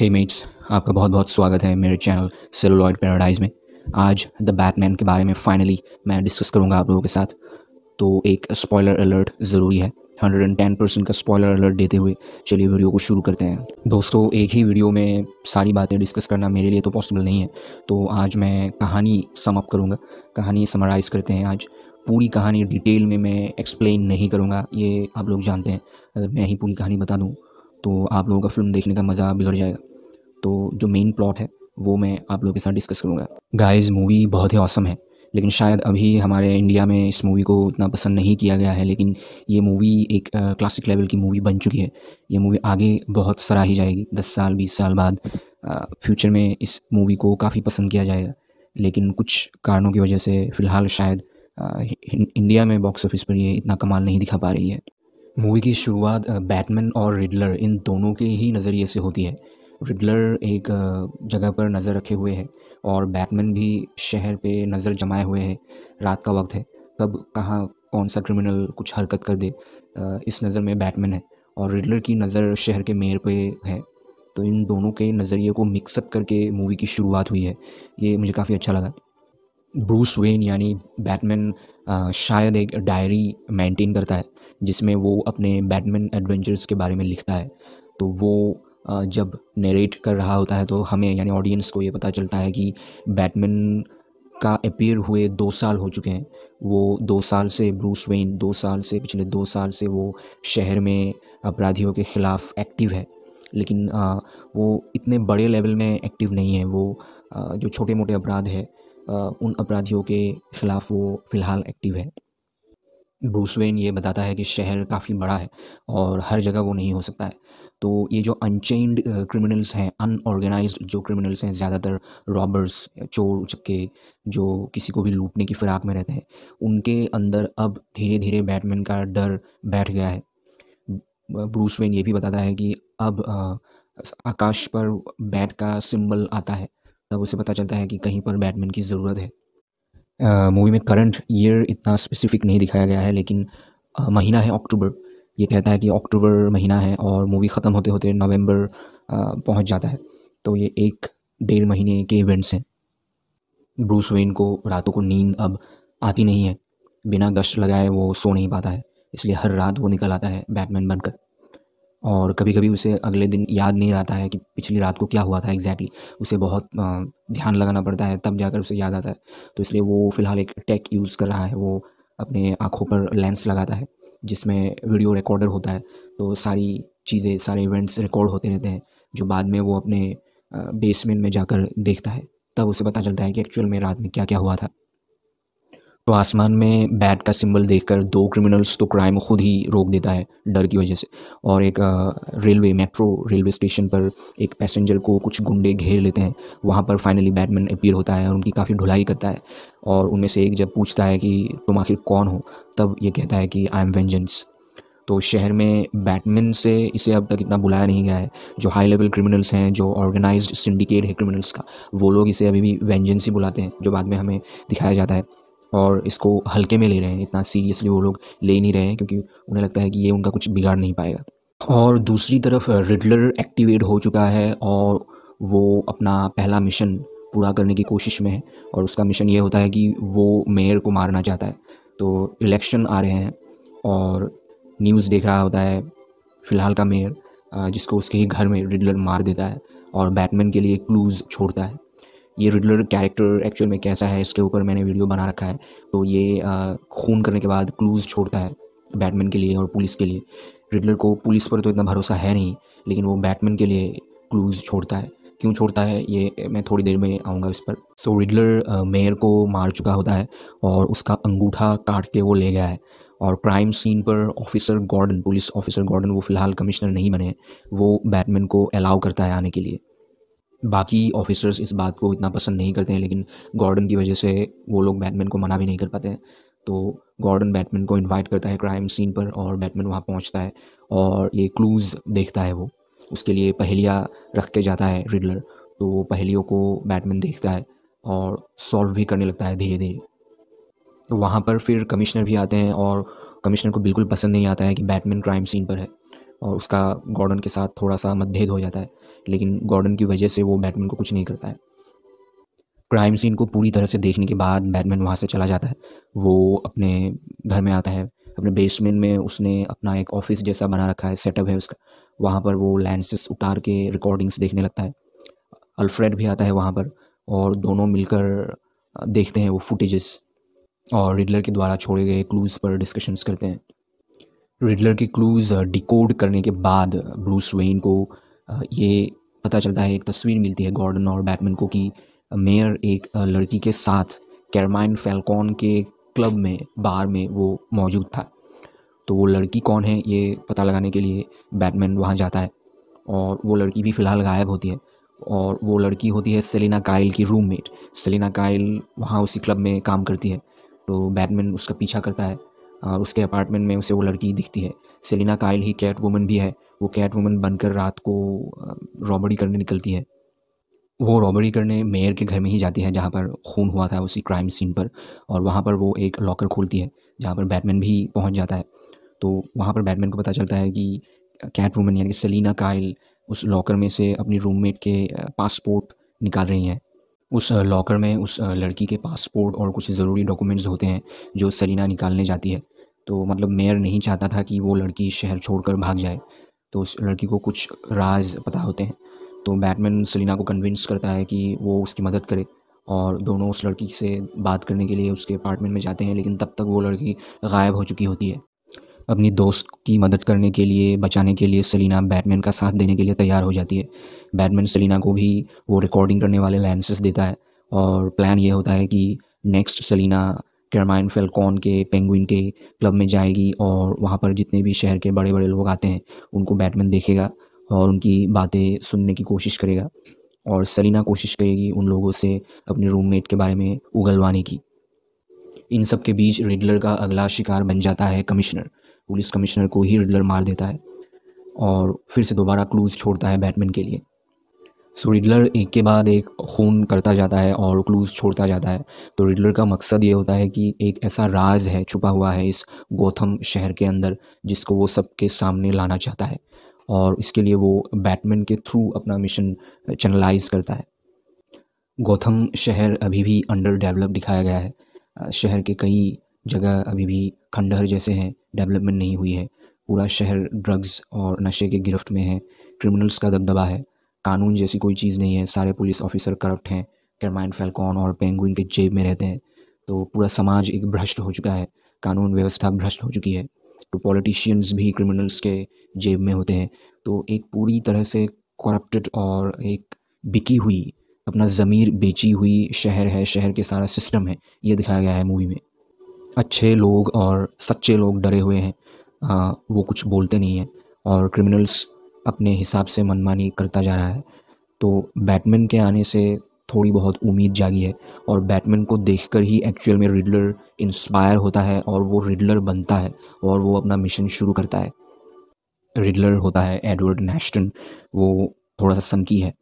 हे mats आपका बहुत बहुत स्वागत है मेरे चैनल सेलोलॉइड पैराडाइज में आज द बैटमैन के बारे में फाइनली मैं डिस्कस करूंगा आप लोगों के साथ तो एक स्पॉयलर अलर्ट ज़रूरी है 110 परसेंट का स्पॉयलर अलर्ट देते हुए चलिए वीडियो को शुरू करते हैं दोस्तों एक ही वीडियो में सारी बातें डिस्कस करना मेरे लिए तो पॉसिबल नहीं है तो आज मैं कहानी समअप करूँगा कहानी समराइज़ करते हैं आज पूरी कहानी डिटेल में मैं एक्सप्लेन नहीं करूँगा ये आप लोग जानते हैं अगर मैं ही पूरी कहानी बता दूँ तो आप लोगों का फिल्म देखने का मज़ा बिगड़ जाएगा तो जो मेन प्लॉट है वो मैं आप लोगों के साथ डिस्कस करूँगा गाइज मूवी बहुत ही औसम है लेकिन शायद अभी हमारे इंडिया में इस मूवी को उतना पसंद नहीं किया गया है लेकिन ये मूवी एक क्लासिक लेवल की मूवी बन चुकी है ये मूवी आगे बहुत सराही जाएगी दस साल बीस साल बाद फ्यूचर में इस मूवी को काफ़ी पसंद किया जाएगा लेकिन कुछ कारणों की वजह से फ़िलहाल शायद इंडिया में बॉक्स ऑफिस पर ये इतना कमाल नहीं दिखा पा रही है मूवी की शुरुआत बैटमैन और रिडलर इन दोनों के ही नज़रिए से होती है रिडलर एक जगह पर नज़र रखे हुए है और बैटमैन भी शहर पे नज़र जमाए हुए है रात का वक्त है कब कहाँ कौन सा क्रिमिनल कुछ हरकत कर दे इस नज़र में बैटमैन है और रिडलर की नज़र शहर के मेयर पे है तो इन दोनों के नज़रिए को मिक्सअप करके मूवी की शुरुआत हुई है ये मुझे काफ़ी अच्छा लगा ब्रूस वेन यानी बैटमैन शायद एक डायरी मेंटेन करता है जिसमें वो अपने बैटमैन एडवेंचर्स के बारे में लिखता है तो वो जब नरेट कर रहा होता है तो हमें यानी ऑडियंस को ये पता चलता है कि बैटमैन का अपेयर हुए दो साल हो चुके हैं वो दो साल से ब्रूस वेन दो साल से पिछले दो साल से वो शहर में अपराधियों के ख़िलाफ़ एक्टिव है लेकिन वो इतने बड़े लेवल में एक्टिव नहीं है वो जो छोटे मोटे अपराध है उन अपराधियों के ख़िलाफ़ वो फ़िलहाल एक्टिव है ब्रूसवेन ये बताता है कि शहर काफ़ी बड़ा है और हर जगह वो नहीं हो सकता है तो ये जो अनचेंड क्रिमिनल्स हैं अनऑर्गेनाइज जो क्रिमिनल्स हैं ज़्यादातर रॉबर्स चोर चक्के जो किसी को भी लूटने की फिराक में रहते हैं उनके अंदर अब धीरे धीरे बैटमैन का डर बैठ गया है ब्रूसवेन ये भी बताता है कि अब आकाश पर बैट का सिंबल आता है तब उसे पता चलता है कि कहीं पर बैटमैन की ज़रूरत है मूवी में करंट ईयर इतना स्पेसिफिक नहीं दिखाया गया है लेकिन आ, महीना है अक्टूबर ये कहता है कि अक्टूबर महीना है और मूवी ख़त्म होते होते नवंबर पहुंच जाता है तो ये एक डेढ़ महीने के इवेंट्स हैं ब्रूस वेन को रातों को नींद अब आती नहीं है बिना गश्त लगाए वो सो नहीं पाता है इसलिए हर रात वो निकल आता है बैटमैन बनकर और कभी कभी उसे अगले दिन याद नहीं रहता है कि पिछली रात को क्या हुआ था एग्जैक्टली उसे बहुत ध्यान लगाना पड़ता है तब जाकर उसे याद आता है तो इसलिए वो फ़िलहाल एक टेक यूज़ कर रहा है वो अपने आँखों पर लेंस लगाता है जिसमें वीडियो रिकॉर्डर होता है तो सारी चीज़ें सारे इवेंट्स रिकॉर्ड होते रहते हैं जो बाद में वो अपने बेसमेंट में जाकर देखता है तब उसे पता चलता है कि एक्चुअल में रात में क्या क्या हुआ था तो आसमान में बैट का सिंबल देखकर दो क्रिमिनल्स तो क्राइम खुद ही रोक देता है डर की वजह से और एक रेलवे मेट्रो रेलवे स्टेशन पर एक पैसेंजर को कुछ गुंडे घेर लेते हैं वहाँ पर फाइनली बैटमैन अपीयर होता है और उनकी काफ़ी ढुलाई करता है और उनमें से एक जब पूछता है कि तुम आखिर कौन हो तब ये कहता है कि आई एम वेंजेंस तो शहर में बैटमैन से इसे अब तक इतना बुलाया नहीं गया है जो हाई लेवल क्रिमिनल्स हैं जो ऑर्गेनाइज्ड सिंडिकेट है क्रिमिनल्स का वो लोग इसे अभी भी वेंजेंस ही बुलाते हैं जो बाद में हमें दिखाया जाता है और इसको हल्के में ले रहे हैं इतना सीरियसली वो लोग ले नहीं रहे हैं क्योंकि उन्हें लगता है कि ये उनका कुछ बिगाड़ नहीं पाएगा और दूसरी तरफ रिडलर एक्टिवेट हो चुका है और वो अपना पहला मिशन पूरा करने की कोशिश में है और उसका मिशन ये होता है कि वो मेयर को मारना चाहता है तो इलेक्शन आ रहे हैं और न्यूज़ देख रहा होता है फ़िलहाल का मेयर जिसको उसके ही घर में रिडलर मार देता है और बैटमैन के लिए क्लूज़ छोड़ता है ये रिडलर कैरेक्टर एक्चुअल में कैसा है इसके ऊपर मैंने वीडियो बना रखा है तो ये खून करने के बाद क्लूज़ छोड़ता है बैटमैन के लिए और पुलिस के लिए रिडलर को पुलिस पर तो इतना भरोसा है नहीं लेकिन वो बैटमैन के लिए क्लूज़ छोड़ता है क्यों छोड़ता है ये मैं थोड़ी देर में आऊँगा इस पर सो so, रिडलर मेयर को मार चुका होता है और उसका अंगूठा काट के वो ले गया है और क्राइम सीन पर officer Gordon police officer Gordon वो फ़िलहाल कमिश्नर नहीं बने वो बैटमैन को अलाउ करता है आने के लिए बाकी ऑफिसर्स इस बात को इतना पसंद नहीं करते हैं लेकिन गॉर्डन की वजह से वो लोग बैटमैन को मना भी नहीं कर पाते हैं तो गॉर्डन बैटमैन को इनवाइट करता है क्राइम सीन पर और बैटमैन वहाँ पहुँचता है और ये क्लूज़ देखता है वो उसके लिए पहेलियाँ रख के जाता है रिडलर तो वो पहेलियों को बैटमैन देखता है और सॉल्व भी करने लगता है धीरे धीरे तो वहाँ पर फिर कमिश्नर भी आते हैं और कमिश्नर को बिल्कुल पसंद नहीं आता है कि बैटमैन क्राइम सीन पर है और उसका गॉर्डन के साथ थोड़ा सा मतभेद हो जाता है लेकिन गॉर्डन की वजह से वो बैटमैन को कुछ नहीं करता है क्राइम सीन को पूरी तरह से देखने के बाद बैटमैन वहाँ से चला जाता है वो अपने घर में आता है अपने बेसमेंट में उसने अपना एक ऑफिस जैसा बना रखा है सेटअप है उसका वहाँ पर वो लेंसेस उतार के रिकॉर्डिंग्स देखने लगता है अल्फ्रेड भी आता है वहाँ पर और दोनों मिलकर देखते हैं वो फुटेजेस और रिडलर के द्वारा छोड़े गए क्लूज़ पर डिस्कशंस करते हैं रिडलर के क्लूज़ डिकोड uh, करने के बाद ब्रूस uh, वेन को uh, ये पता चलता है एक तस्वीर मिलती है गॉर्डन और बैटमैन को कि मेयर एक लड़की के साथ कैरमाइन फैलकॉन के क्लब में बार में वो मौजूद था तो वो लड़की कौन है ये पता लगाने के लिए बैटमैन वहाँ जाता है और वो लड़की भी फ़िलहाल गायब होती है और वो लड़की होती है सेलिना काइल की रूममेट सेलिना काइल वहाँ उसी क्लब में काम करती है तो बैटमैन उसका पीछा करता है उसके अपार्टमेंट में उसे वो लड़की दिखती है सेलिना काइल ही कैट वुमन भी है वो कैट वुमन बनकर रात को रॉबरी करने निकलती है वो रॉबरी करने मेयर के घर में ही जाती है जहाँ पर खून हुआ था उसी क्राइम सीन पर और वहाँ पर वो एक लॉकर खोलती है जहाँ पर बैटमैन भी पहुँच जाता है तो वहाँ पर बैटमैन को पता चलता है कि कैट वुमन यानी कि सलीना काइल उस लॉकर में से अपनी रूममेट के पासपोर्ट निकाल रही हैं उस लॉकर में उस लड़की के पासपोर्ट और कुछ ज़रूरी डॉक्यूमेंट्स होते हैं जो सलीना निकालने जाती है तो मतलब मेयर नहीं चाहता था कि वो लड़की शहर छोड़कर भाग जाए तो उस लड़की को कुछ राज पता होते हैं तो बैटमैन सलीना को कन्विंस करता है कि वो उसकी मदद करे और दोनों उस लड़की से बात करने के लिए उसके अपार्टमेंट में जाते हैं लेकिन तब तक वो लड़की गायब हो चुकी होती है अपनी दोस्त की मदद करने के लिए बचाने के लिए सलीना बैटमैन का साथ देने के लिए तैयार हो जाती है बैटमैन सलीना को भी वो रिकॉर्डिंग करने वाले लेंसेस देता है और प्लान ये होता है कि नेक्स्ट सलीना कैरमाइन फेलकॉन के पेंगुइन के क्लब में जाएगी और वहाँ पर जितने भी शहर के बड़े बड़े लोग आते हैं उनको बैटमैन देखेगा और उनकी बातें सुनने की कोशिश करेगा और सलीना कोशिश करेगी उन लोगों से अपने रूममेट के बारे में उगलवाने की इन सब के बीच रिडलर का अगला शिकार बन जाता है कमिश्नर पुलिस कमिश्नर को ही रिडलर मार देता है और फिर से दोबारा क्लूज छोड़ता है बैटमैन के लिए सो रिडलर एक के बाद एक खून करता जाता है और क्लूज छोड़ता जाता है तो रिडलर का मकसद ये होता है कि एक ऐसा राज है छुपा हुआ है इस गौथम शहर के अंदर जिसको वो सबके सामने लाना चाहता है और इसके लिए वो बैटमैन के थ्रू अपना मिशन चैनलाइज करता है गौथम शहर अभी भी अंडर डेवलप दिखाया गया है शहर के कई जगह अभी भी खंडहर जैसे हैं डेवलपमेंट नहीं हुई है पूरा शहर ड्रग्स और नशे के गिरफ्त में है क्रिमिनल्स का दबदबा है कानून जैसी कोई चीज़ नहीं है सारे पुलिस ऑफिसर करप्ट हैं कैरमाइन फैलकॉन और पेंगुइन के जेब में रहते हैं तो पूरा समाज एक भ्रष्ट हो चुका है कानून व्यवस्था भ्रष्ट हो चुकी है तो पॉलिटिशियंस भी क्रिमिनल्स के जेब में होते हैं तो एक पूरी तरह से करप्टेड और एक बिकी हुई अपना ज़मीर बेची हुई शहर है शहर के सारा सिस्टम है ये दिखाया गया है मूवी में अच्छे लोग और सच्चे लोग डरे हुए हैं आ, वो कुछ बोलते नहीं हैं और क्रिमिनल्स अपने हिसाब से मनमानी करता जा रहा है तो बैटमैन के आने से थोड़ी बहुत उम्मीद जागी है और बैटमैन को देखकर ही एक्चुअल में रिडलर इंस्पायर होता है और वो रिडलर बनता है और वो अपना मिशन शुरू करता है रिडलर होता है एडवर्ड नेशटन वो थोड़ा सा सनकी है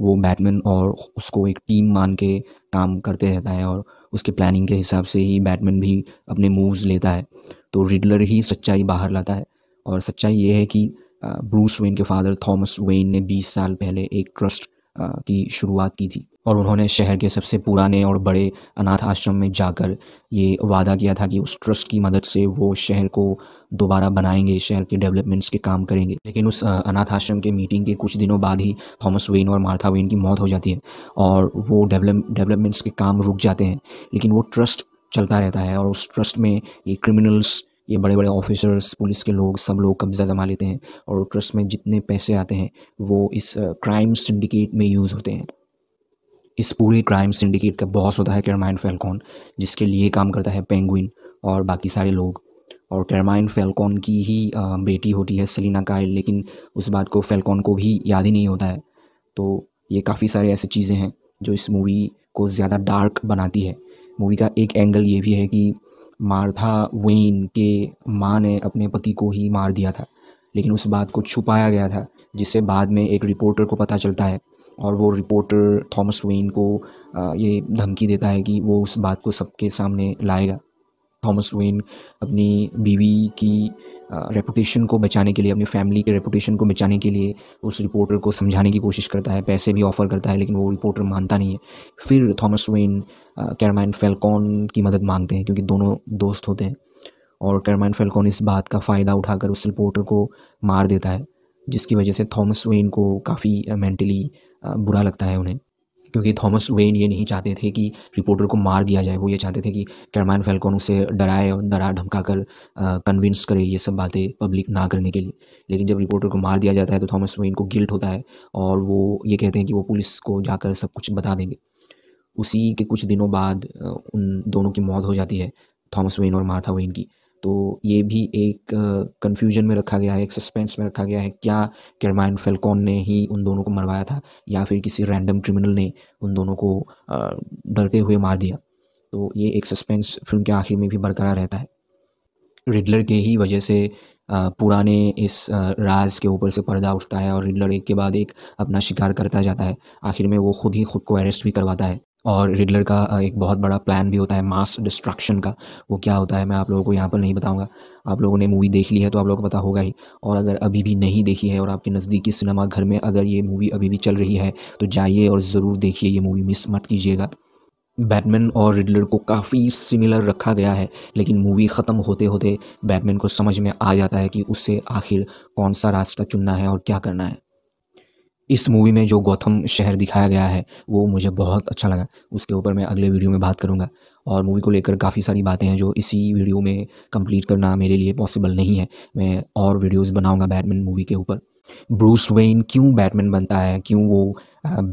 वो बैटमैन और उसको एक टीम मान के काम करते रहता है और उसके प्लानिंग के हिसाब से ही बैटमैन भी अपने मूव्स लेता है तो रिडलर ही सच्चाई बाहर लाता है और सच्चाई ये है कि ब्रूस वेन के फादर थॉमस वेन ने 20 साल पहले एक ट्रस्ट की शुरुआत की थी और उन्होंने शहर के सबसे पुराने और बड़े अनाथ आश्रम में जाकर ये वादा किया था कि उस ट्रस्ट की मदद से वो शहर को दोबारा बनाएंगे शहर के डेवलपमेंट्स के काम करेंगे लेकिन उस अनाथ आश्रम के मीटिंग के कुछ दिनों बाद ही थॉमस वेन और मार्था वेन की मौत हो जाती है और वो डेवलप डेवलपमेंट्स के काम रुक जाते हैं लेकिन वो ट्रस्ट चलता रहता है और उस ट्रस्ट में ये क्रिमिनल्स ये बड़े बड़े ऑफिसर्स पुलिस के लोग सब लोग कब्ज़ा जमा लेते हैं और ट्रस्ट में जितने पैसे आते हैं वो इस क्राइम सिंडिकेट में यूज़ होते हैं इस पूरे क्राइम सिंडिकेट का बॉस होता है टर्माइन फेलकॉन जिसके लिए काम करता है पेंगुइन और बाकी सारे लोग और कैरमाइन फेलकॉन की ही बेटी होती है सलीना कायल लेकिन उस बात को फेलकॉन को भी याद ही नहीं होता है तो ये काफ़ी सारे ऐसी चीज़ें हैं जो इस मूवी को ज़्यादा डार्क बनाती है मूवी का एक एंगल ये भी है कि मार्था वेन के माँ ने अपने पति को ही मार दिया था लेकिन उस बात को छुपाया गया था जिससे बाद में एक रिपोर्टर को पता चलता है और वो रिपोर्टर थॉमस वेन को ये धमकी देता है कि वो उस बात को सबके सामने लाएगा थॉमस वेन अपनी बीवी की रेपुटेशन को बचाने के लिए अपनी फैमिली के रेपुटेशन को बचाने के लिए उस रिपोर्टर को समझाने की कोशिश करता है पैसे भी ऑफ़र करता है लेकिन वो रिपोर्टर मानता नहीं है फिर थॉमस वेन कैरमैन फेलकॉन की मदद मांगते हैं क्योंकि दोनों दोस्त होते हैं और कैरमैन फेलकॉन इस बात का फ़ायदा उठाकर उस रिपोर्टर को मार देता है जिसकी वजह से थॉमस वेन को काफ़ी मेंटली बुरा लगता है उन्हें क्योंकि थॉमस वेन ये नहीं चाहते थे कि रिपोर्टर को मार दिया जाए वो ये चाहते थे कि कैरमैन फेल्कॉन उसे डराए और डरा ढमका कर कन्विंस करे ये सब बातें पब्लिक ना करने के लिए लेकिन जब रिपोर्टर को मार दिया जाता है तो थॉमस वेन को गिल्ट होता है और वो ये कहते हैं कि वो पुलिस को जाकर सब कुछ बता देंगे उसी के कुछ दिनों बाद उन दोनों की मौत हो जाती है थॉमस वेन और मार्था वेन की तो ये भी एक कन्फ्यूजन में रखा गया है एक सस्पेंस में रखा गया है क्या कैरमाइन फेलकॉन ने ही उन दोनों को मरवाया था या फिर किसी रैंडम क्रिमिनल ने उन दोनों को डरते हुए मार दिया तो ये एक सस्पेंस फिल्म के आखिर में भी बरकरार रहता है रिडलर के ही वजह से पुराने इस राज के ऊपर से पर्दा उठता है और रिडलर एक के बाद एक अपना शिकार करता जाता है आखिर में वो खुद ही खुद को अरेस्ट भी करवाता है और रिडलर का एक बहुत बड़ा प्लान भी होता है मास डिस्ट्रक्शन का वो क्या होता है मैं आप लोगों को यहाँ पर नहीं बताऊँगा आप लोगों ने मूवी देख ली है तो आप लोगों को पता होगा ही और अगर अभी भी नहीं देखी है और आपके नज़दीकी सिनेमा घर में अगर ये मूवी अभी भी चल रही है तो जाइए और ज़रूर देखिए ये मूवी मिस मत कीजिएगा बैटमैन और रिडलर को काफ़ी सिमिलर रखा गया है लेकिन मूवी ख़त्म होते होते बैटमैन को समझ में आ जाता है कि उससे आखिर कौन सा रास्ता चुनना है और क्या करना है इस मूवी में जो गौतम शहर दिखाया गया है वो मुझे बहुत अच्छा लगा उसके ऊपर मैं अगले वीडियो में बात करूँगा और मूवी को लेकर काफ़ी सारी बातें हैं जो इसी वीडियो में कंप्लीट करना मेरे लिए पॉसिबल नहीं है मैं और वीडियोस बनाऊंगा बैटमैन मूवी के ऊपर ब्रूस वेन क्यों बैटमैन बनता है क्यों वो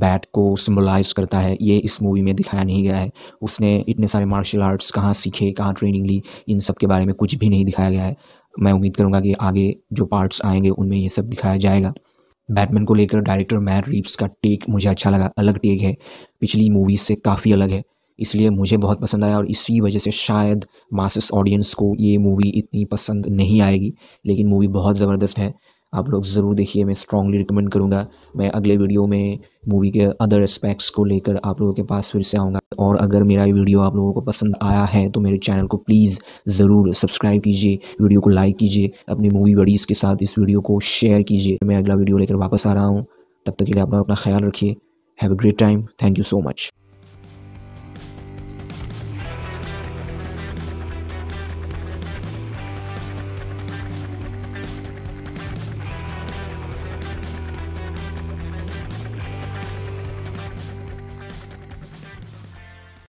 बैट को सिम्बलाइज करता है ये इस मूवी में दिखाया नहीं गया है उसने इतने सारे मार्शल आर्ट्स कहाँ सीखे कहाँ ट्रेनिंग ली इन सब के बारे में कुछ भी नहीं दिखाया गया है मैं उम्मीद करूँगा कि आगे जो पार्ट्स आएंगे उनमें ये सब दिखाया जाएगा बैटमैन को लेकर डायरेक्टर मैट रीव्स का टेक मुझे अच्छा लगा अलग टेक है पिछली मूवीज से काफ़ी अलग है इसलिए मुझे बहुत पसंद आया और इसी वजह से शायद मासिस ऑडियंस को ये मूवी इतनी पसंद नहीं आएगी लेकिन मूवी बहुत ज़बरदस्त है आप लोग ज़रूर देखिए मैं स्ट्रांगली रिकमेंड करूँगा मैं अगले वीडियो में मूवी के अदर एस्पेक्ट्स को लेकर आप लोगों के पास फिर से आऊँगा और अगर मेरा ये वीडियो आप लोगों को पसंद आया है तो मेरे चैनल को प्लीज़ ज़रूर सब्सक्राइब कीजिए वीडियो को लाइक कीजिए अपनी मूवी बडीज़ के साथ इस वीडियो को शेयर कीजिए मैं अगला वीडियो लेकर वापस आ रहा हूँ तब तक के लिए आप लोग अपना ख्याल रखिए have a great time thank you so much